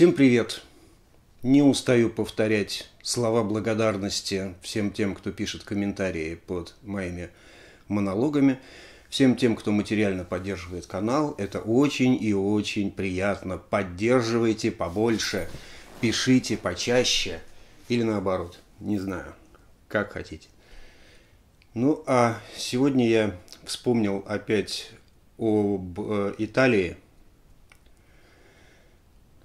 Всем привет! Не устаю повторять слова благодарности всем тем, кто пишет комментарии под моими монологами, всем тем, кто материально поддерживает канал. Это очень и очень приятно. Поддерживайте побольше, пишите почаще или наоборот, не знаю, как хотите. Ну а сегодня я вспомнил опять об э, Италии –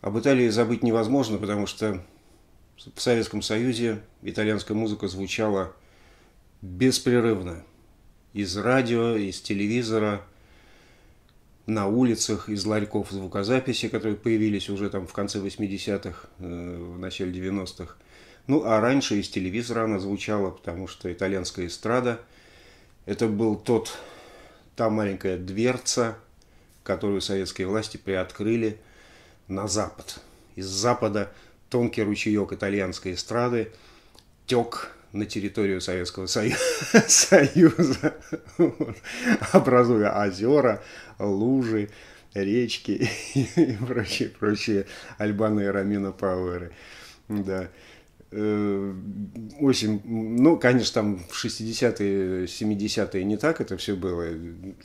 об Италии забыть невозможно, потому что в Советском Союзе итальянская музыка звучала беспрерывно. Из радио, из телевизора, на улицах, из ларьков звукозаписи, которые появились уже там в конце 80-х, э, в начале 90-х. Ну, а раньше из телевизора она звучала, потому что итальянская эстрада – это был тот, та маленькая дверца, которую советские власти приоткрыли – на запад. Из запада тонкий ручеек итальянской эстрады тек на территорию Советского Союза, образуя озера, лужи, речки и прочие, прочие Альбаны и Рамина Пауэры. Да. Э, Очень, ну, конечно, там в 60-е, 70-е не так это все было,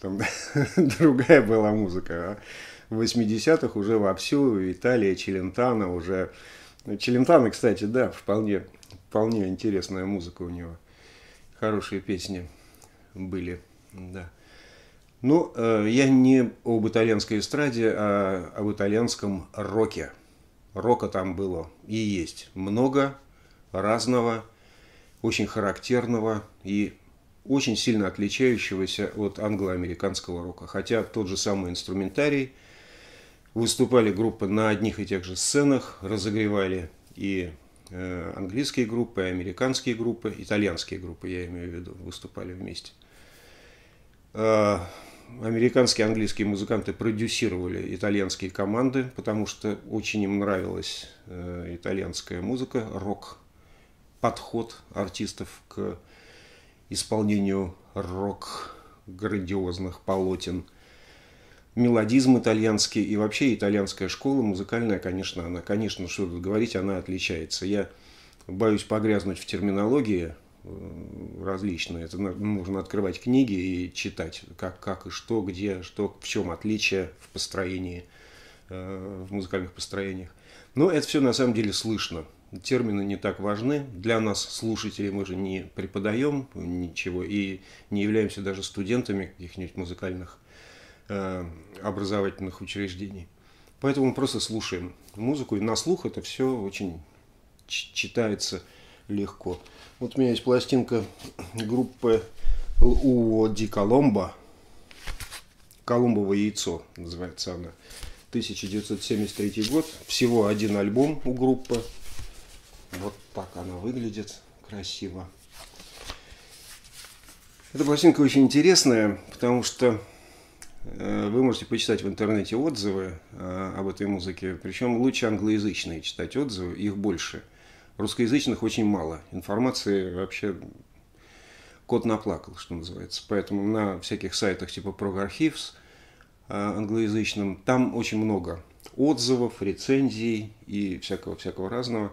там другая была музыка, а в 80-х уже вовсю Италия, Челентано уже. Челентано, кстати, да, вполне, вполне интересная музыка у него. Хорошие песни были, да. Ну, э, я не об итальянской эстраде, а об итальянском роке. Рока там было и есть много разного, очень характерного и очень сильно отличающегося от англоамериканского рока. Хотя тот же самый инструментарий – Выступали группы на одних и тех же сценах, разогревали и э, английские группы, и американские группы, итальянские группы, я имею в виду, выступали вместе. А, американские и английские музыканты продюсировали итальянские команды, потому что очень им нравилась э, итальянская музыка, рок, подход артистов к исполнению рок-грандиозных полотен – мелодизм итальянский и вообще итальянская школа музыкальная, конечно, она, конечно, что тут говорить, она отличается. Я боюсь погрязнуть в терминологии э, различные. Это нужно открывать книги и читать, как, как и что, где, что, в чем отличие в построении, э, в музыкальных построениях. Но это все на самом деле слышно. Термины не так важны. Для нас, слушателей, мы же не преподаем ничего и не являемся даже студентами каких-нибудь музыкальных Э, образовательных учреждений. Поэтому мы просто слушаем музыку, и на слух это все очень читается легко. Вот у меня есть пластинка группы у Ди Коломбо. «Колумбово яйцо» называется она. 1973 год. Всего один альбом у группы. Вот так она выглядит красиво. Эта пластинка очень интересная, потому что Э, вы можете почитать в интернете отзывы э, об этой музыке, причем лучше англоязычные читать отзывы, их больше. Русскоязычных очень мало. Информации вообще кот наплакал, что называется. Поэтому на всяких сайтах типа Progarchives э, англоязычным там очень много отзывов, рецензий и всякого-всякого разного.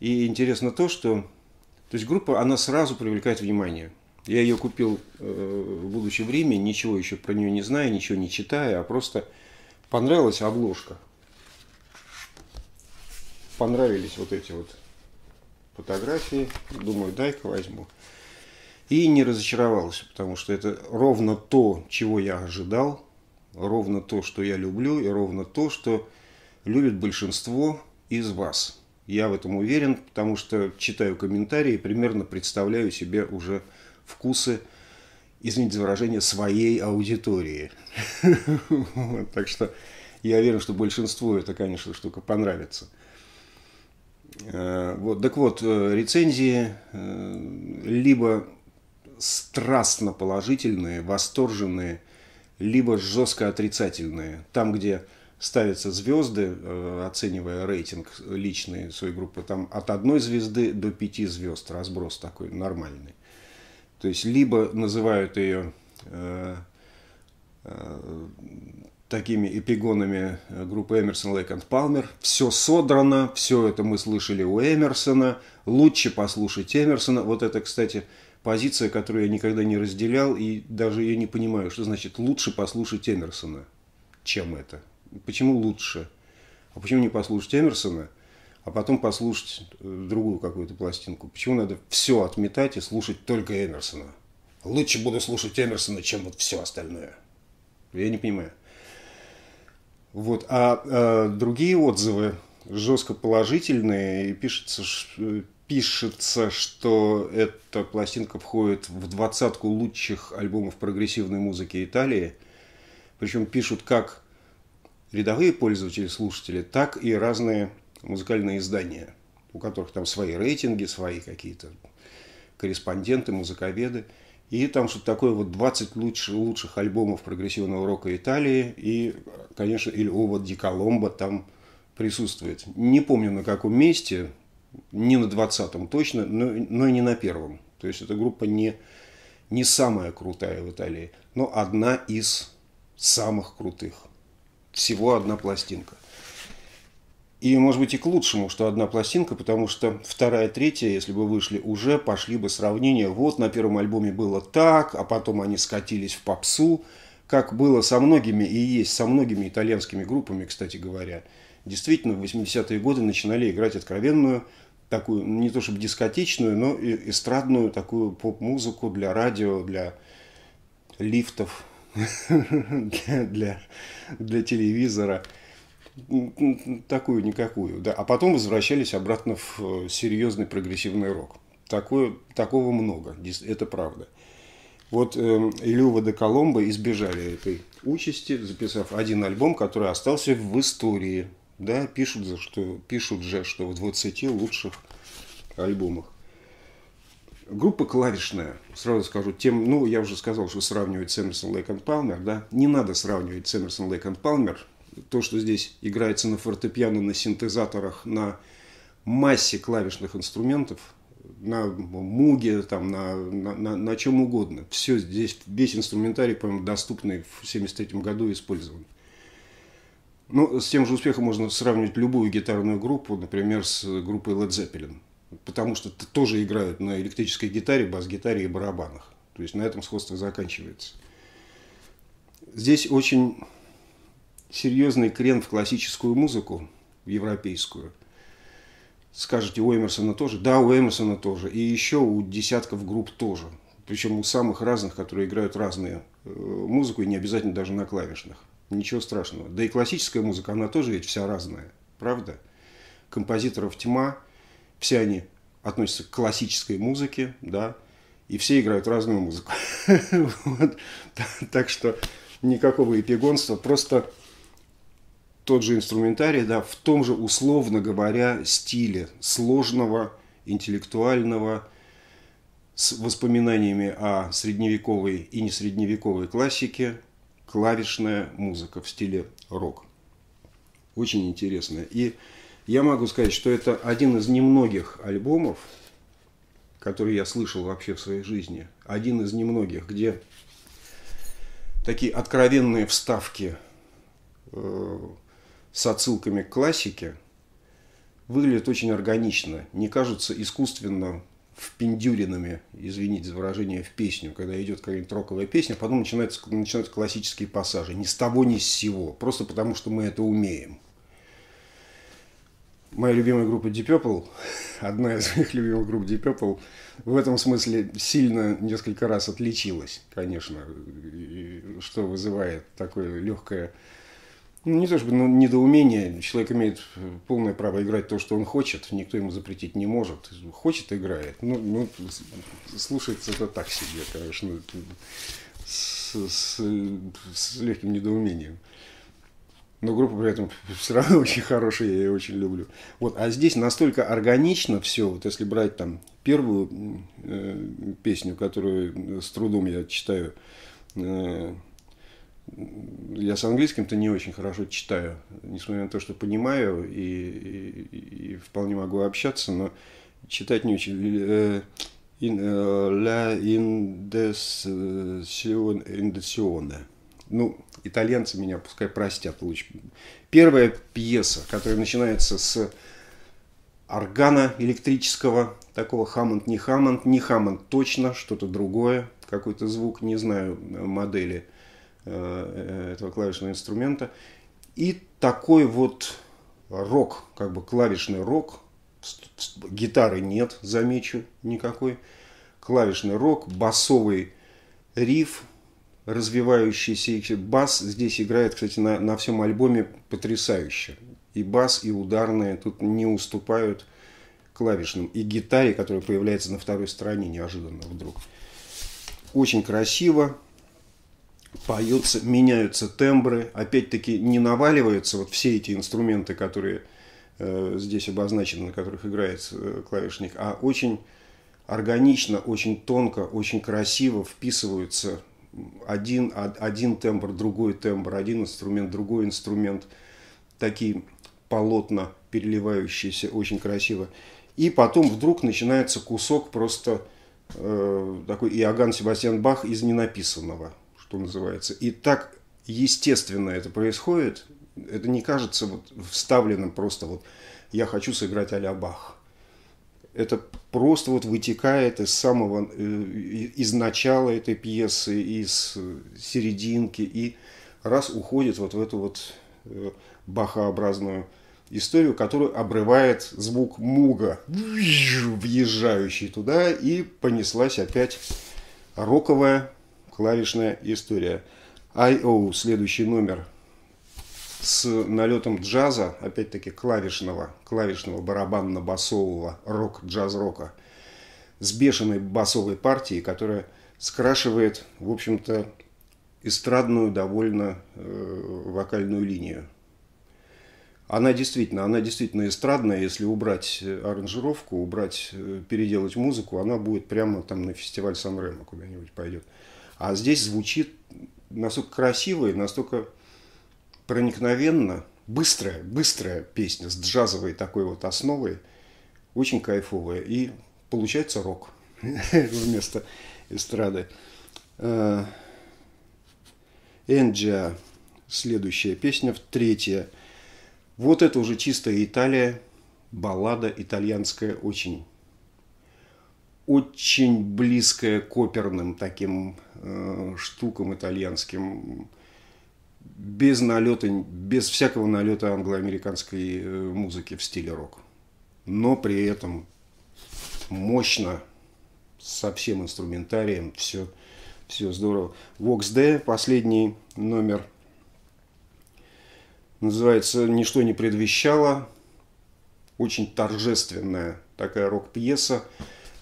И интересно то, что то есть группа, она сразу привлекает внимание – я ее купил, э, в будущее время, ничего еще про нее не знаю, ничего не читая, а просто понравилась обложка. Понравились вот эти вот фотографии. Думаю, дай-ка возьму. И не разочаровался, потому что это ровно то, чего я ожидал, ровно то, что я люблю, и ровно то, что любит большинство из вас. Я в этом уверен, потому что читаю комментарии и примерно представляю себе уже вкусы, извините за выражение, своей аудитории. Так что я верю, что большинству это, конечно, штука понравится. Э, вот, так вот, э, рецензии э, либо страстно положительные, восторженные, либо жестко отрицательные. Там, где ставятся звезды, оценивая рейтинг личный своей группы, там от одной звезды до пяти звезд разброс такой нормальный. То есть либо называют ее э, э, такими эпигонами э, группы Эмерсон, Лейк и Палмер. Все содрано, все это мы слышали у Эмерсона. Лучше послушать Эмерсона. Вот это, кстати, позиция, которую я никогда не разделял и даже ее не понимаю. Что значит лучше послушать Эмерсона, чем это? Почему лучше? А почему не послушать Эмерсона – а потом послушать э, другую какую-то пластинку. Почему надо все отметать и слушать только Эмерсона? Лучше буду слушать Эмерсона, чем вот все остальное. Я не понимаю. Вот. А, а другие отзывы жестко положительные. И пишется, э, пишется, что эта пластинка входит в двадцатку лучших альбомов прогрессивной музыки Италии. Причем пишут как рядовые пользователи, слушатели, так и разные музыкальные издания, у которых там свои рейтинги, свои какие-то корреспонденты, музыковеды. И там что-то такое вот 20 лучш, лучших альбомов прогрессивного рока Италии. И, конечно, или Ова Ди Коломбо там присутствует. Не помню на каком месте, не на 20-м точно, но, но и не на первом. То есть эта группа не, не самая крутая в Италии, но одна из самых крутых. Всего одна пластинка. И, может быть, и к лучшему, что одна пластинка, потому что вторая, третья, если бы вышли уже, пошли бы сравнения. Вот на первом альбоме было так, а потом они скатились в попсу, как было со многими и есть со многими итальянскими группами, кстати говоря. Действительно, в 80-е годы начинали играть откровенную, такую, не то чтобы дискотечную, но и эстрадную такую поп-музыку для радио, для лифтов, для, для, для телевизора – такую никакую, да, а потом возвращались обратно в э, серьезный прогрессивный рок. Такое, такого много, это правда. Вот э, Люва де Коломбо избежали этой участи, записав один альбом, который остался в истории. Да, пишут, за что, пишут же, что в 20 лучших альбомах. Группа клавишная, сразу скажу, тем, ну, я уже сказал, что сравнивать с Эмерсон Лейк Палмер, да, не надо сравнивать с Эмерсон Лейк Палмер, то, что здесь играется на фортепиано, на синтезаторах, на массе клавишных инструментов, на муге, там, на, на, на, на чем угодно. Все здесь, весь инструментарий, по-моему, доступный в 1973 году использован. Ну, с тем же успехом можно сравнить любую гитарную группу, например, с группой Led Zeppelin. Потому что тоже играют на электрической гитаре, бас-гитаре и барабанах. То есть на этом сходство заканчивается. Здесь очень серьезный крен в классическую музыку, в европейскую. Скажете, у Эмерсона тоже? Да, у Эмерсона тоже. И еще у десятков групп тоже. Причем у самых разных, которые играют разную э, музыку, и не обязательно даже на клавишных. Ничего страшного. Да и классическая музыка, она тоже ведь вся разная. Правда? Композиторов тьма. Все они относятся к классической музыке, да, и все играют разную музыку. Так что никакого эпигонства, просто тот же инструментарий, да, в том же, условно говоря, стиле сложного, интеллектуального, с воспоминаниями о средневековой и несредневековой классике, клавишная музыка в стиле рок. Очень интересная. И я могу сказать, что это один из немногих альбомов, который я слышал вообще в своей жизни. Один из немногих, где такие откровенные вставки э, с отсылками к классике выглядят очень органично, не кажутся искусственно впендюринами, извините за выражение, в песню. Когда идет какая-нибудь роковая песня, потом начинаются, начинаются классические пассажи. Ни с того, ни с сего. Просто потому, что мы это умеем. Моя любимая группа Deep Purple, одна из моих любимых групп Deep Purple, в этом смысле сильно несколько раз отличилась, конечно, что вызывает такое легкое ну, не то чтобы ну, недоумение, человек имеет э, полное право играть то, что он хочет, никто ему запретить не может. Хочет, играет. Ну, ну слушается это так себе, конечно, с, с, с легким недоумением. Но группа при этом все равно очень хорошая, я ее очень люблю. Вот, а здесь настолько органично все, вот если брать там первую э, песню, которую э, с трудом я читаю, э, я с английским-то не очень хорошо читаю, несмотря на то, что понимаю и, и, и вполне могу общаться, но читать не очень. La э, э, индесиона. Ну, итальянцы меня пускай простят лучше. Первая пьеса, которая начинается с органа электрического, такого Хаммонд, не Хаммонд, не Хаммонд точно, что-то другое, какой-то звук, не знаю, модели – Э, этого клавишного инструмента. И такой вот рок, как бы клавишный рок, гитары нет, замечу, никакой, клавишный рок, басовый риф, развивающийся бас здесь играет, кстати, на, на всем альбоме потрясающе. И бас, и ударные тут не уступают клавишным. И гитаре, которая появляется на второй стороне неожиданно вдруг. Очень красиво поются, меняются тембры, опять-таки не наваливаются вот все эти инструменты, которые э, здесь обозначены, на которых играет э, клавишник, а очень органично, очень тонко, очень красиво вписываются один, один тембр, другой тембр, один инструмент, другой инструмент, такие полотна переливающиеся очень красиво. И потом вдруг начинается кусок просто э, такой Иоганн Себастьян Бах из ненаписанного – что называется. И так естественно это происходит. Это не кажется вот вставленным просто вот «я хочу сыграть а-ля Бах». Это просто вот вытекает из самого, э, из начала этой пьесы, из серединки и раз уходит вот в эту вот э, бахообразную историю, которую обрывает звук муга, въезжающий туда, и понеслась опять роковая клавишная история. I.O. следующий номер с налетом джаза, опять-таки клавишного, клавишного барабанно-басового рок-джаз-рока, с бешеной басовой партией, которая скрашивает, в общем-то, эстрадную довольно э, вокальную линию. Она действительно, она действительно эстрадная, если убрать э, аранжировку, убрать, э, переделать музыку, она будет прямо там на фестиваль Сан-Ремо куда-нибудь пойдет. А здесь звучит настолько красиво и настолько проникновенно. Быстрая, быстрая песня с джазовой такой вот основой. Очень кайфовая. И получается рок вместо эстрады. Э, Энджиа, следующая песня, третья. Вот это уже чистая Италия, баллада итальянская очень очень близкая к оперным таким э, штукам итальянским, без налета, без всякого налета англоамериканской э, музыки в стиле рок. Но при этом мощно, со всем инструментарием, все, все здорово. Vox D, последний номер, называется «Ничто не предвещало». Очень торжественная такая рок-пьеса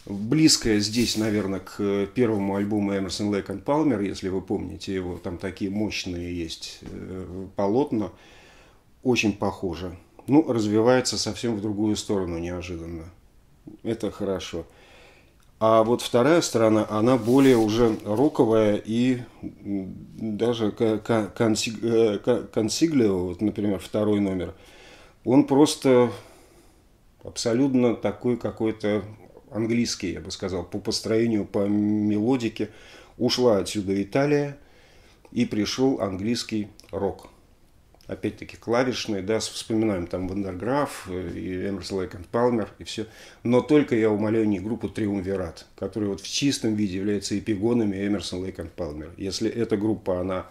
близкая здесь, наверное, к первому альбому Эмерсон Лейк и Палмер, если вы помните его, там такие мощные есть э, полотна, очень похоже. Ну, развивается совсем в другую сторону неожиданно. Это хорошо. А вот вторая сторона, она более уже роковая и даже э, Консиглио, вот, например, второй номер, он просто абсолютно такой какой-то Английский, я бы сказал, по построению, по мелодике. Ушла отсюда Италия и пришел английский рок. Опять-таки клавишный, да, вспоминаем там Вандерграф э, и Эмерс Лейк и Палмер и все. Но только я умоляю не группу Триумвират, которая вот в чистом виде является эпигонами Эмерсон Лейк и Палмер. Если эта группа, она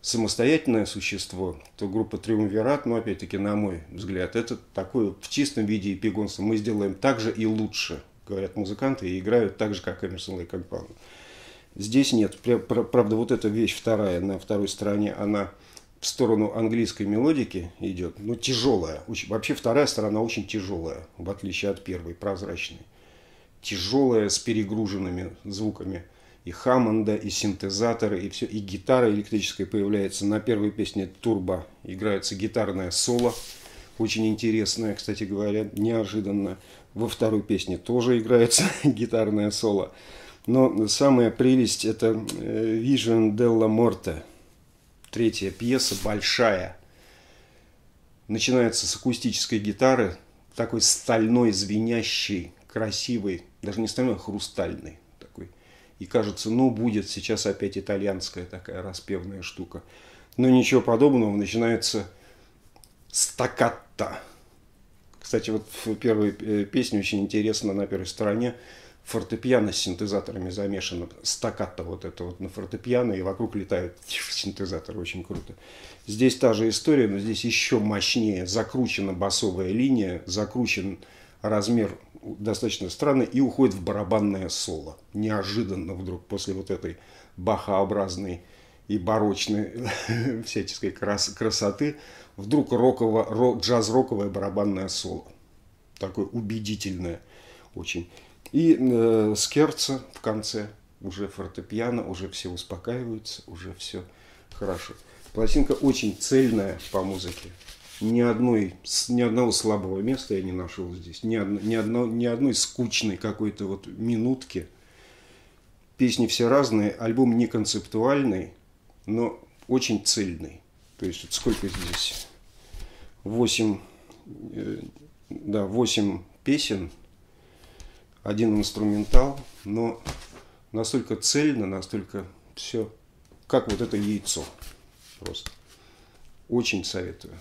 самостоятельное существо, то группа Триумвират, ну, опять-таки, на мой взгляд, это такое в чистом виде эпигонство. Мы сделаем так же и лучше – говорят музыканты, и играют так же, как Эмерсон Лейк Акбан. Здесь нет. Правда, вот эта вещь вторая, на второй стороне, она в сторону английской мелодики идет, но тяжелая. Вообще вторая сторона очень тяжелая, в отличие от первой, прозрачной. Тяжелая, с перегруженными звуками и Хаммонда, и синтезаторы, и все. И гитара электрическая появляется. На первой песне «Турбо» играется гитарное соло, очень интересное, кстати говоря, неожиданно. Во второй песне тоже играется гитарное соло. Но самая прелесть – это э, «Vision della Morte». Третья пьеса, большая. Начинается с акустической гитары, такой стальной, звенящий красивый, даже не стальной, а хрустальной такой. И кажется, ну будет сейчас опять итальянская такая распевная штука. Но ничего подобного, начинается стакатта кстати, вот в первой э, песне очень интересно на первой стороне фортепиано с синтезаторами замешано, стаккато вот это вот на фортепиано, и вокруг летают синтезаторы, очень круто. Здесь та же история, но здесь еще мощнее закручена басовая линия, закручен размер достаточно странно и уходит в барабанное соло. Неожиданно вдруг после вот этой бахообразной и барочной всяческой крас красоты, вдруг роково, ро, джаз-роковое барабанное соло. Такое убедительное очень. И э, скерца в конце, уже фортепиано, уже все успокаивается уже все хорошо. Пластинка очень цельная по музыке. Ни, одной, ни одного слабого места я не нашел здесь. Ни, одно, ни, одно, ни одной скучной какой-то вот минутки. Песни все разные, альбом не концептуальный – но очень цельный. То есть вот сколько здесь? 8, э, да, 8 песен, один инструментал, но настолько цельно, настолько все, как вот это яйцо просто. Очень советую.